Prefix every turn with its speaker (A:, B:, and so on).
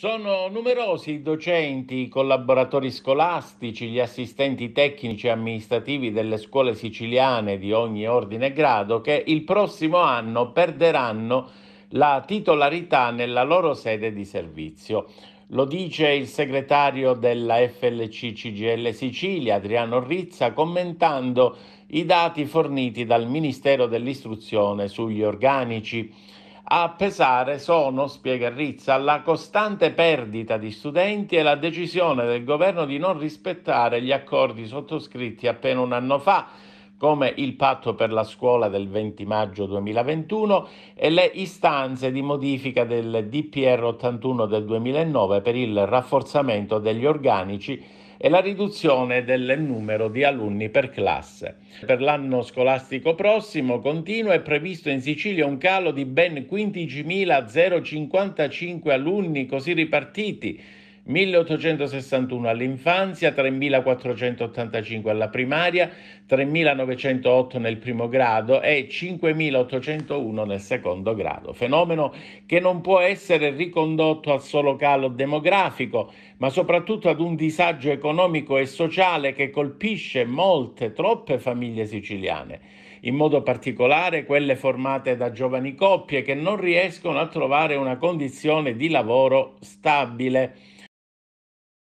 A: Sono numerosi i docenti, i collaboratori scolastici, gli assistenti tecnici e amministrativi delle scuole siciliane di ogni ordine e grado che il prossimo anno perderanno la titolarità nella loro sede di servizio. Lo dice il segretario della FLC CGL Sicilia, Adriano Rizza, commentando i dati forniti dal Ministero dell'Istruzione sugli organici. A pesare sono, spiega Rizza, la costante perdita di studenti e la decisione del governo di non rispettare gli accordi sottoscritti appena un anno fa, come il patto per la scuola del 20 maggio 2021 e le istanze di modifica del DPR 81 del 2009 per il rafforzamento degli organici e la riduzione del numero di alunni per classe. Per l'anno scolastico prossimo continuo è previsto in Sicilia un calo di ben 15.055 alunni così ripartiti 1861 all'infanzia, 3485 alla primaria, 3908 nel primo grado e 5801 nel secondo grado, fenomeno che non può essere ricondotto al solo calo demografico, ma soprattutto ad un disagio economico e sociale che colpisce molte, troppe famiglie siciliane in modo particolare quelle formate da giovani coppie che non riescono a trovare una condizione di lavoro stabile.